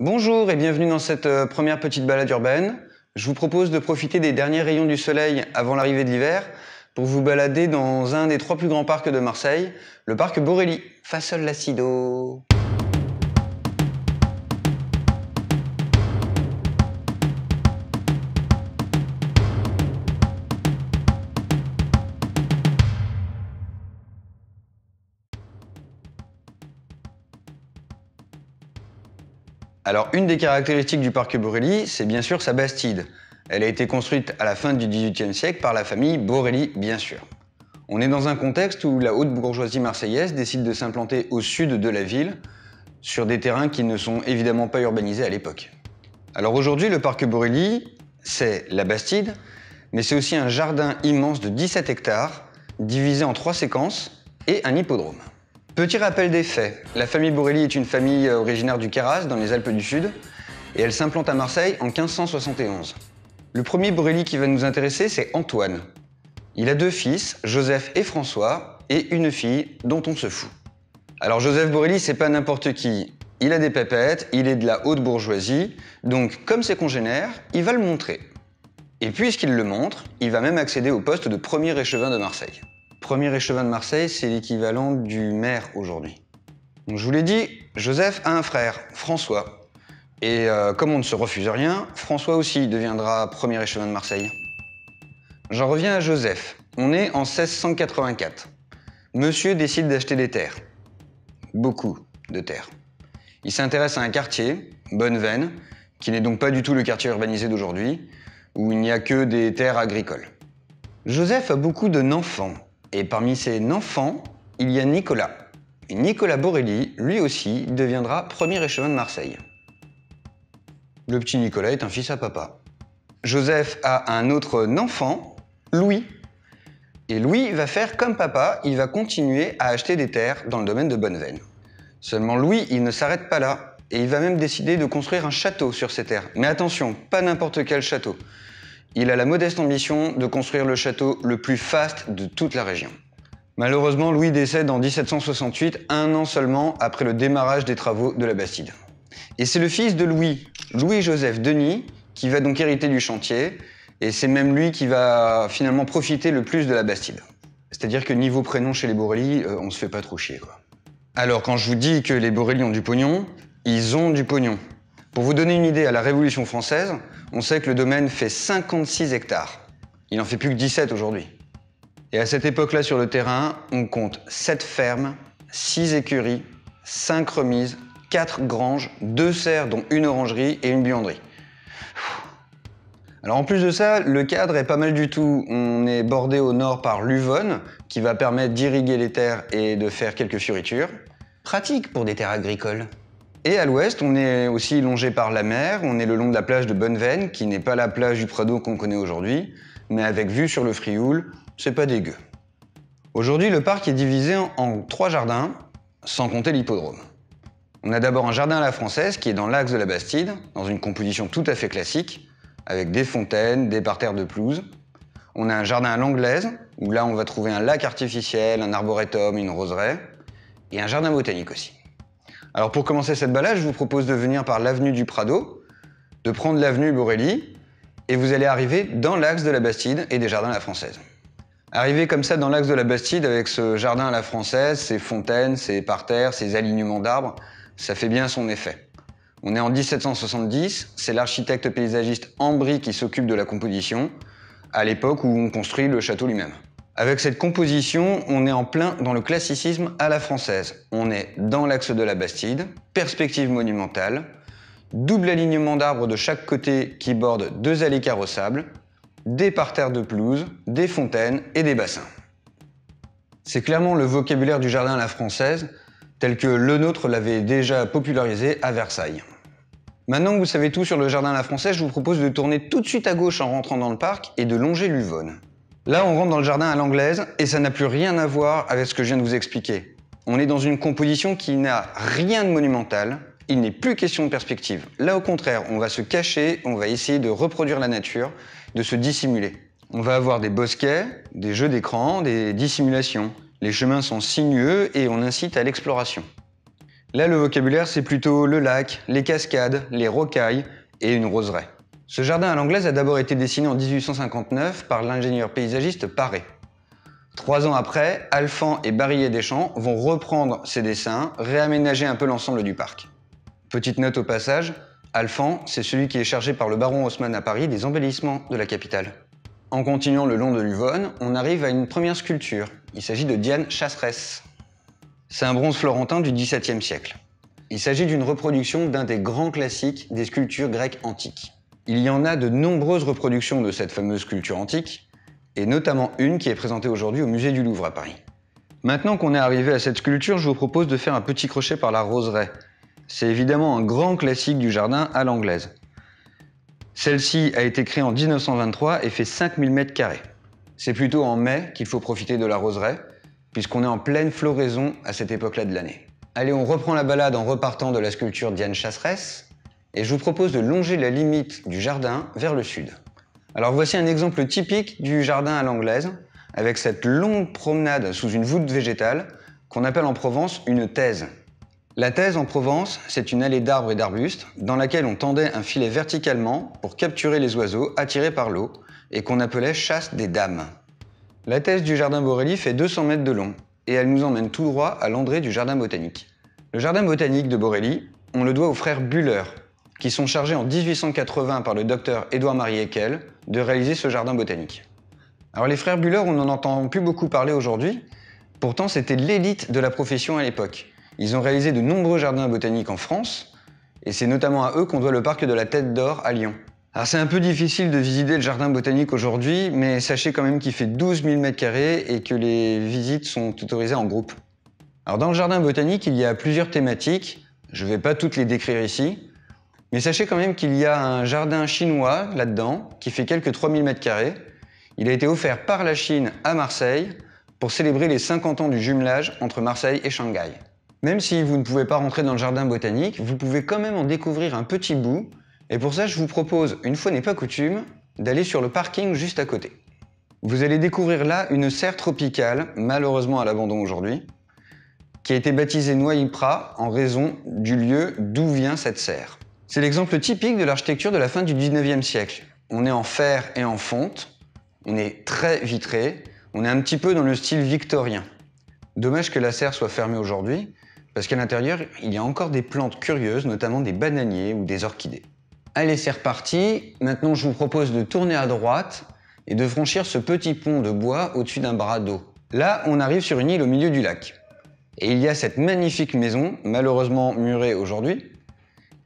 Bonjour et bienvenue dans cette euh, première petite balade urbaine. Je vous propose de profiter des derniers rayons du soleil avant l'arrivée de l'hiver pour vous balader dans un des trois plus grands parcs de Marseille, le parc Borelli, Fasol Lacido. Alors, une des caractéristiques du parc Borelli, c'est bien sûr sa bastide. Elle a été construite à la fin du XVIIIe siècle par la famille Borelli, bien sûr. On est dans un contexte où la haute bourgeoisie marseillaise décide de s'implanter au sud de la ville, sur des terrains qui ne sont évidemment pas urbanisés à l'époque. Alors aujourd'hui, le parc Borelli, c'est la Bastide, mais c'est aussi un jardin immense de 17 hectares, divisé en trois séquences, et un hippodrome. Petit rappel des faits. La famille Borelli est une famille euh, originaire du Carras dans les Alpes du Sud, et elle s'implante à Marseille en 1571. Le premier Borelli qui va nous intéresser, c'est Antoine. Il a deux fils, Joseph et François, et une fille dont on se fout. Alors Joseph Borelli, c'est pas n'importe qui. Il a des pépettes, il est de la haute bourgeoisie, donc comme ses congénères, il va le montrer. Et puisqu'il le montre, il va même accéder au poste de premier échevin de Marseille. Premier échevin de Marseille, c'est l'équivalent du maire aujourd'hui. je vous l'ai dit, Joseph a un frère, François. Et euh, comme on ne se refuse rien, François aussi deviendra premier échevin de Marseille. J'en reviens à Joseph. On est en 1684. Monsieur décide d'acheter des terres. Beaucoup de terres. Il s'intéresse à un quartier, Bonneveine, qui n'est donc pas du tout le quartier urbanisé d'aujourd'hui, où il n'y a que des terres agricoles. Joseph a beaucoup de enfants. Et parmi ses enfants, il y a Nicolas. Et Nicolas Borelli, lui aussi, deviendra premier échevin de Marseille. Le petit Nicolas est un fils à papa. Joseph a un autre enfant, Louis. Et Louis va faire comme papa, il va continuer à acheter des terres dans le domaine de Bonneveine. Seulement Louis, il ne s'arrête pas là, et il va même décider de construire un château sur ces terres. Mais attention, pas n'importe quel château. Il a la modeste ambition de construire le château le plus faste de toute la région. Malheureusement, Louis décède en 1768, un an seulement après le démarrage des travaux de la Bastide. Et c'est le fils de Louis, Louis-Joseph Denis, qui va donc hériter du chantier, et c'est même lui qui va finalement profiter le plus de la Bastide. C'est-à-dire que niveau prénom chez les Borelli, euh, on se fait pas trop chier, quoi. Alors, quand je vous dis que les Borelli ont du pognon, ils ont du pognon. Pour vous donner une idée, à la Révolution française, on sait que le domaine fait 56 hectares. Il n'en fait plus que 17 aujourd'hui. Et à cette époque-là, sur le terrain, on compte 7 fermes, 6 écuries, 5 remises, 4 granges, 2 serres, dont une orangerie et une buanderie. Alors en plus de ça, le cadre est pas mal du tout. On est bordé au nord par l'Uvonne, qui va permettre d'irriguer les terres et de faire quelques fioritures. Pratique pour des terres agricoles. Et à l'ouest, on est aussi longé par la mer, on est le long de la plage de Bonneveine, qui n'est pas la plage du Prado qu'on connaît aujourd'hui, mais avec vue sur le Frioul, c'est pas dégueu. Aujourd'hui, le parc est divisé en trois jardins, sans compter l'hippodrome. On a d'abord un jardin à la française qui est dans l'axe de la Bastide, dans une composition tout à fait classique, avec des fontaines, des parterres de pelouse. On a un jardin à l'anglaise, où là on va trouver un lac artificiel, un arboretum, une roseraie, et un jardin botanique aussi. Alors pour commencer cette balade, je vous propose de venir par l'avenue du Prado, de prendre l'avenue Borelli, et vous allez arriver dans l'axe de la Bastide et des jardins à la française. Arriver comme ça dans l'axe de la Bastide avec ce jardin à la française, ses fontaines, ses parterres, ses alignements d'arbres, ça fait bien son effet. On est en 1770, c'est l'architecte paysagiste Ambry qui s'occupe de la composition, à l'époque où on construit le château lui-même. Avec cette composition, on est en plein dans le classicisme à la française. On est dans l'axe de la Bastide, perspective monumentale, double alignement d'arbres de chaque côté qui borde deux allées carrossables, des parterres de pelouse, des fontaines et des bassins. C'est clairement le vocabulaire du jardin à la française, tel que le nôtre l'avait déjà popularisé à Versailles. Maintenant que vous savez tout sur le jardin à la française, je vous propose de tourner tout de suite à gauche en rentrant dans le parc et de longer l'Uvonne. Là, on rentre dans le jardin à l'anglaise et ça n'a plus rien à voir avec ce que je viens de vous expliquer. On est dans une composition qui n'a rien de monumental, il n'est plus question de perspective. Là, au contraire, on va se cacher, on va essayer de reproduire la nature, de se dissimuler. On va avoir des bosquets, des jeux d'écran, des dissimulations. Les chemins sont sinueux et on incite à l'exploration. Là, le vocabulaire, c'est plutôt le lac, les cascades, les rocailles et une roseraie. Ce jardin à l'anglaise a d'abord été dessiné en 1859 par l'ingénieur paysagiste Paré. Trois ans après, Alphand et Barillet Deschamps vont reprendre ces dessins, réaménager un peu l'ensemble du parc. Petite note au passage, Alphand, c'est celui qui est chargé par le baron Haussmann à Paris des embellissements de la capitale. En continuant le long de l'Uvonne, on arrive à une première sculpture. Il s'agit de Diane Chasseresse. C'est un bronze florentin du XVIIe siècle. Il s'agit d'une reproduction d'un des grands classiques des sculptures grecques antiques. Il y en a de nombreuses reproductions de cette fameuse sculpture antique, et notamment une qui est présentée aujourd'hui au musée du Louvre à Paris. Maintenant qu'on est arrivé à cette sculpture, je vous propose de faire un petit crochet par la roseraie. C'est évidemment un grand classique du jardin à l'anglaise. Celle-ci a été créée en 1923 et fait 5000 mètres carrés. C'est plutôt en mai qu'il faut profiter de la roseraie, puisqu'on est en pleine floraison à cette époque-là de l'année. Allez, on reprend la balade en repartant de la sculpture Diane Chasseresse, et je vous propose de longer la limite du jardin vers le sud. Alors voici un exemple typique du jardin à l'anglaise, avec cette longue promenade sous une voûte végétale qu'on appelle en Provence une thèse. La thèse en Provence, c'est une allée d'arbres et d'arbustes dans laquelle on tendait un filet verticalement pour capturer les oiseaux attirés par l'eau et qu'on appelait chasse des dames. La thèse du jardin Borelli fait 200 mètres de long et elle nous emmène tout droit à l'entrée du jardin botanique. Le jardin botanique de Borelli, on le doit aux frères Buller, qui sont chargés en 1880 par le docteur Édouard-Marie Eckel de réaliser ce jardin botanique. Alors les frères Buller, on n'en entend plus beaucoup parler aujourd'hui, pourtant c'était l'élite de la profession à l'époque. Ils ont réalisé de nombreux jardins botaniques en France, et c'est notamment à eux qu'on doit le parc de la Tête d'Or à Lyon. Alors c'est un peu difficile de visiter le jardin botanique aujourd'hui, mais sachez quand même qu'il fait 12 000 m2 et que les visites sont autorisées en groupe. Alors dans le jardin botanique, il y a plusieurs thématiques, je ne vais pas toutes les décrire ici, mais sachez quand même qu'il y a un jardin chinois là-dedans qui fait quelques 3000 m2. Il a été offert par la Chine à Marseille pour célébrer les 50 ans du jumelage entre Marseille et Shanghai. Même si vous ne pouvez pas rentrer dans le jardin botanique, vous pouvez quand même en découvrir un petit bout. Et pour ça, je vous propose, une fois n'est pas coutume, d'aller sur le parking juste à côté. Vous allez découvrir là une serre tropicale, malheureusement à l'abandon aujourd'hui, qui a été baptisée Prat en raison du lieu d'où vient cette serre. C'est l'exemple typique de l'architecture de la fin du 19e siècle. On est en fer et en fonte, on est très vitré, on est un petit peu dans le style victorien. Dommage que la serre soit fermée aujourd'hui, parce qu'à l'intérieur, il y a encore des plantes curieuses, notamment des bananiers ou des orchidées. Allez, c'est reparti. Maintenant, je vous propose de tourner à droite et de franchir ce petit pont de bois au-dessus d'un bras d'eau. Là, on arrive sur une île au milieu du lac. Et il y a cette magnifique maison, malheureusement murée aujourd'hui,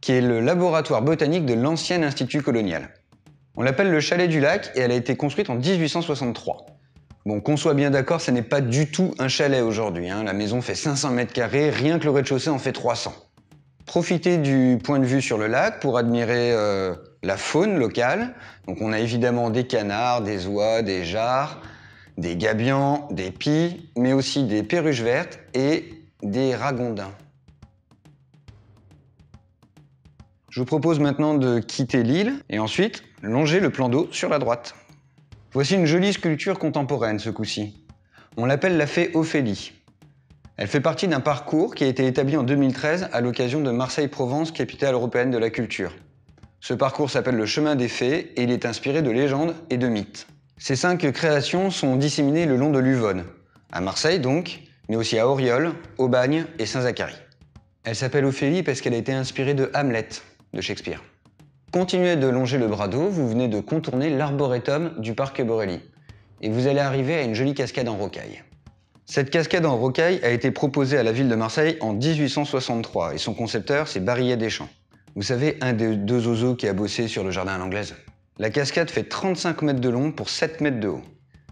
qui est le laboratoire botanique de l'ancien institut colonial. On l'appelle le chalet du lac et elle a été construite en 1863. Bon, qu'on soit bien d'accord, ce n'est pas du tout un chalet aujourd'hui. Hein. La maison fait 500 mètres carrés, rien que le rez-de-chaussée en fait 300. Profitez du point de vue sur le lac pour admirer euh, la faune locale. Donc on a évidemment des canards, des oies, des jarres, des gabions, des pis, mais aussi des perruches vertes et des ragondins. Je vous propose maintenant de quitter l'île et ensuite longer le plan d'eau sur la droite. Voici une jolie sculpture contemporaine ce coup-ci. On l'appelle la fée Ophélie. Elle fait partie d'un parcours qui a été établi en 2013 à l'occasion de Marseille-Provence, capitale européenne de la culture. Ce parcours s'appelle le chemin des fées et il est inspiré de légendes et de mythes. Ces cinq créations sont disséminées le long de l'Uvonne, à Marseille donc, mais aussi à Auriol, Aubagne et Saint-Zacharie. Elle s'appelle Ophélie parce qu'elle a été inspirée de Hamlet, de Shakespeare. Continuez de longer le bras d'eau, vous venez de contourner l'arboretum du parc Borelli et vous allez arriver à une jolie cascade en rocaille. Cette cascade en rocaille a été proposée à la ville de Marseille en 1863 et son concepteur c'est Barillet Deschamps. Vous savez, un des deux oiseaux qui a bossé sur le jardin à l'anglaise. La cascade fait 35 mètres de long pour 7 mètres de haut.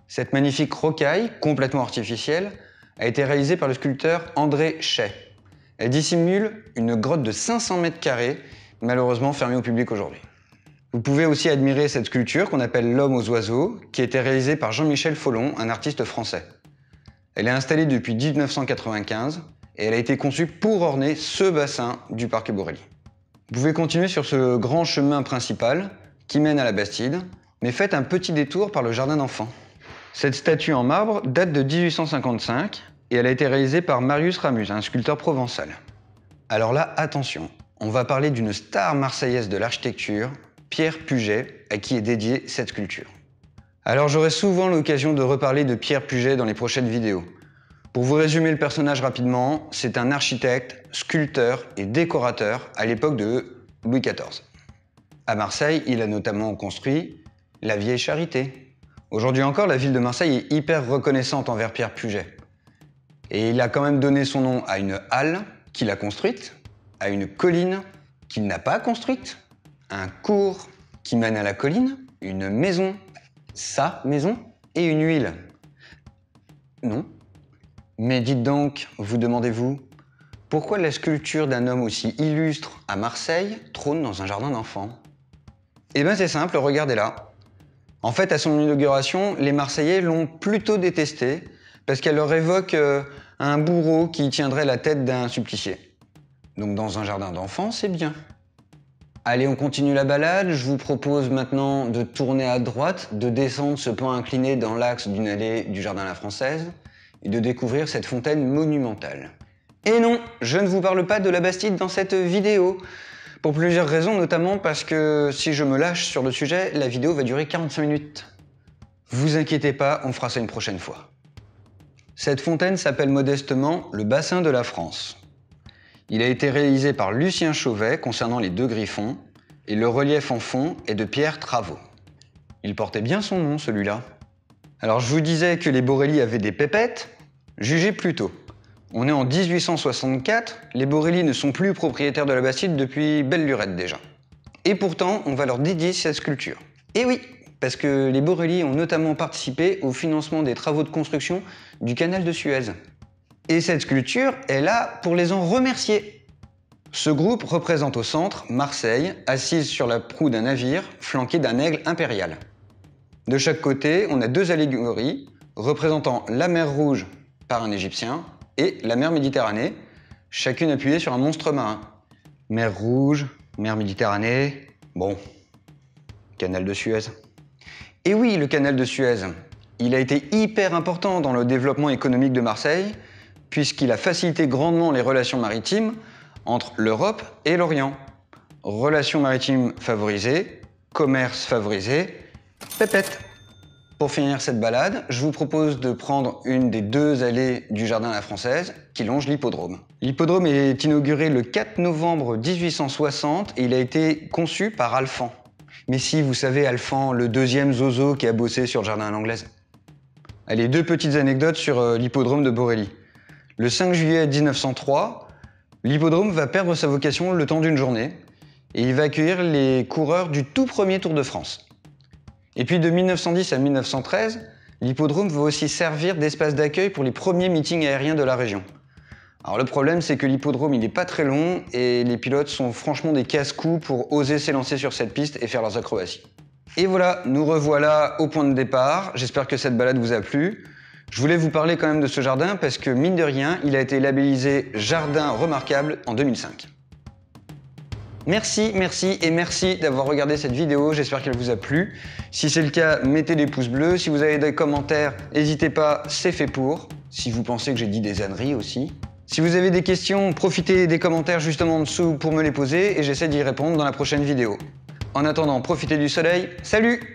Cette magnifique rocaille, complètement artificielle, a été réalisée par le sculpteur André Chay. Elle dissimule une grotte de 500 mètres carrés malheureusement fermé au public aujourd'hui. Vous pouvez aussi admirer cette sculpture qu'on appelle L'homme aux oiseaux, qui a été réalisée par Jean-Michel Follon, un artiste français. Elle est installée depuis 1995 et elle a été conçue pour orner ce bassin du parc Borelli. Vous pouvez continuer sur ce grand chemin principal qui mène à la Bastide, mais faites un petit détour par le jardin d'enfants. Cette statue en marbre date de 1855 et elle a été réalisée par Marius Ramus, un sculpteur provençal. Alors là, attention, on va parler d'une star marseillaise de l'architecture, Pierre Puget, à qui est dédiée cette culture. Alors j'aurai souvent l'occasion de reparler de Pierre Puget dans les prochaines vidéos. Pour vous résumer le personnage rapidement, c'est un architecte, sculpteur et décorateur à l'époque de Louis XIV. À Marseille, il a notamment construit la Vieille Charité. Aujourd'hui encore, la ville de Marseille est hyper reconnaissante envers Pierre Puget. Et il a quand même donné son nom à une halle qu'il a construite, une colline qu'il n'a pas construite, un cours qui mène à la colline, une maison, sa maison, et une huile. Non. Mais dites donc, vous demandez-vous, pourquoi la sculpture d'un homme aussi illustre à Marseille trône dans un jardin d'enfants Eh bien c'est simple, regardez-la. En fait, à son inauguration, les Marseillais l'ont plutôt détesté parce qu'elle leur évoque euh, un bourreau qui tiendrait la tête d'un supplicié. Donc dans un jardin d'enfants, c'est bien. Allez, on continue la balade. Je vous propose maintenant de tourner à droite, de descendre ce point incliné dans l'axe d'une allée du jardin La Française et de découvrir cette fontaine monumentale. Et non, je ne vous parle pas de la Bastide dans cette vidéo. Pour plusieurs raisons, notamment parce que si je me lâche sur le sujet, la vidéo va durer 45 minutes. Vous inquiétez pas, on fera ça une prochaine fois. Cette fontaine s'appelle modestement le bassin de la France. Il a été réalisé par Lucien Chauvet concernant les deux griffons, et le relief en fond est de Pierre Travaux. Il portait bien son nom, celui-là. Alors je vous disais que les Borelli avaient des pépettes, jugez plutôt. On est en 1864, les Borelli ne sont plus propriétaires de la Bastide depuis belle lurette déjà. Et pourtant, on va leur dédier cette sculpture. Et eh oui, parce que les Borelli ont notamment participé au financement des travaux de construction du canal de Suez. Et cette sculpture est là pour les en remercier. Ce groupe représente au centre Marseille, assise sur la proue d'un navire, flanquée d'un aigle impérial. De chaque côté, on a deux allégories représentant la mer Rouge par un Égyptien et la mer Méditerranée, chacune appuyée sur un monstre marin. Mer Rouge, mer Méditerranée, bon, canal de Suez. Et oui, le canal de Suez, il a été hyper important dans le développement économique de Marseille, puisqu'il a facilité grandement les relations maritimes entre l'Europe et l'Orient. Relations maritimes favorisées, commerce favorisé, pépette. Pour finir cette balade, je vous propose de prendre une des deux allées du jardin à la française qui longe l'hippodrome. L'hippodrome est inauguré le 4 novembre 1860 et il a été conçu par Alphand. Mais si, vous savez, Alphand, le deuxième zozo qui a bossé sur le jardin à l'anglaise. Allez, deux petites anecdotes sur euh, l'hippodrome de Borelli. Le 5 juillet 1903, l'hippodrome va perdre sa vocation le temps d'une journée et il va accueillir les coureurs du tout premier Tour de France. Et puis de 1910 à 1913, l'hippodrome va aussi servir d'espace d'accueil pour les premiers meetings aériens de la région. Alors le problème c'est que l'hippodrome il n'est pas très long et les pilotes sont franchement des casse-coups pour oser s'élancer sur cette piste et faire leurs acrobaties. Et voilà, nous revoilà au point de départ, j'espère que cette balade vous a plu. Je voulais vous parler quand même de ce jardin parce que, mine de rien, il a été labellisé Jardin remarquable en 2005. Merci, merci et merci d'avoir regardé cette vidéo, j'espère qu'elle vous a plu. Si c'est le cas, mettez des pouces bleus. Si vous avez des commentaires, n'hésitez pas, c'est fait pour. Si vous pensez que j'ai dit des âneries aussi. Si vous avez des questions, profitez des commentaires justement en dessous pour me les poser et j'essaie d'y répondre dans la prochaine vidéo. En attendant, profitez du soleil, salut